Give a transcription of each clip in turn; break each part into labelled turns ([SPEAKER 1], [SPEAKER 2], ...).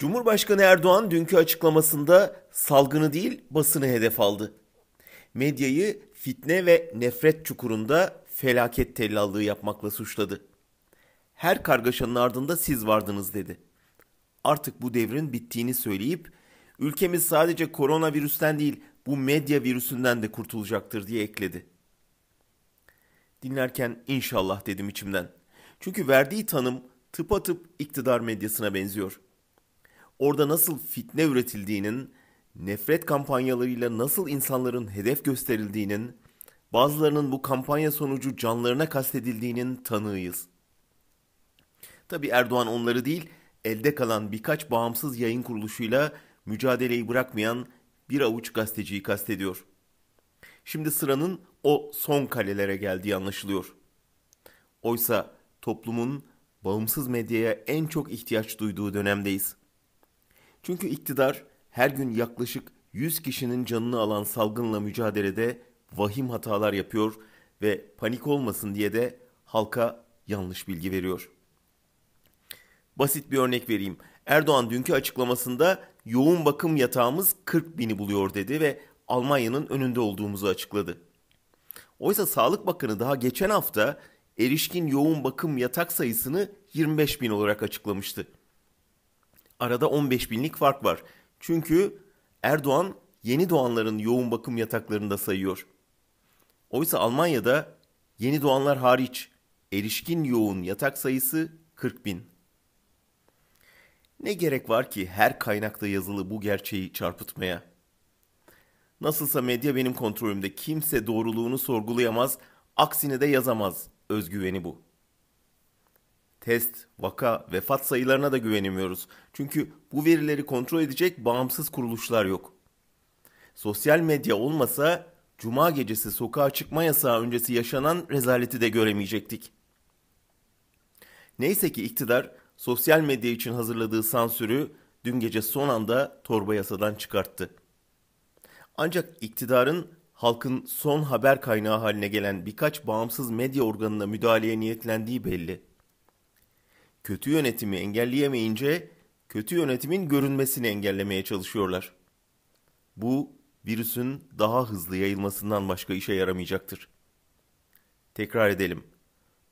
[SPEAKER 1] Cumhurbaşkanı Erdoğan dünkü açıklamasında salgını değil basını hedef aldı. Medyayı fitne ve nefret çukurunda felaket tellallığı yapmakla suçladı. Her kargaşanın ardında siz vardınız dedi. Artık bu devrin bittiğini söyleyip ülkemiz sadece koronavirüsten değil bu medya virüsünden de kurtulacaktır diye ekledi. Dinlerken inşallah dedim içimden. Çünkü verdiği tanım tıpatıp iktidar medyasına benziyor.'' orada nasıl fitne üretildiğinin, nefret kampanyalarıyla nasıl insanların hedef gösterildiğinin, bazılarının bu kampanya sonucu canlarına kastedildiğinin tanığıyız. Tabi Erdoğan onları değil, elde kalan birkaç bağımsız yayın kuruluşuyla mücadeleyi bırakmayan bir avuç gazeteciyi kastediyor. Şimdi sıranın o son kalelere geldiği anlaşılıyor. Oysa toplumun bağımsız medyaya en çok ihtiyaç duyduğu dönemdeyiz. Çünkü iktidar her gün yaklaşık 100 kişinin canını alan salgınla mücadelede vahim hatalar yapıyor ve panik olmasın diye de halka yanlış bilgi veriyor. Basit bir örnek vereyim. Erdoğan dünkü açıklamasında yoğun bakım yatağımız 40 bini buluyor dedi ve Almanya'nın önünde olduğumuzu açıkladı. Oysa Sağlık Bakanı daha geçen hafta erişkin yoğun bakım yatak sayısını 25 bin olarak açıklamıştı. Arada 15 binlik fark var. Çünkü Erdoğan yeni doğanların yoğun bakım yataklarında sayıyor. Oysa Almanya'da yeni doğanlar hariç erişkin yoğun yatak sayısı 40 bin. Ne gerek var ki her kaynakta yazılı bu gerçeği çarpıtmaya? Nasılsa medya benim kontrolümde kimse doğruluğunu sorgulayamaz, aksine de yazamaz. Özgüveni bu.'' test, vaka, vefat sayılarına da güvenemiyoruz. Çünkü bu verileri kontrol edecek bağımsız kuruluşlar yok. Sosyal medya olmasa cuma gecesi sokağa çıkma yasağı öncesi yaşanan rezaleti de göremeyecektik. Neyse ki iktidar sosyal medya için hazırladığı sansürü dün gece son anda torba yasadan çıkarttı. Ancak iktidarın halkın son haber kaynağı haline gelen birkaç bağımsız medya organına müdahaleye niyetlendiği belli kötü yönetimi engelleyemeyince kötü yönetimin görünmesini engellemeye çalışıyorlar. Bu virüsün daha hızlı yayılmasından başka işe yaramayacaktır. Tekrar edelim.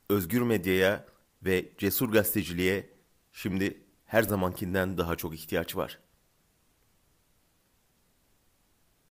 [SPEAKER 1] Özgür medyaya ve cesur gazeteciliğe şimdi her zamankinden daha çok ihtiyaç var.''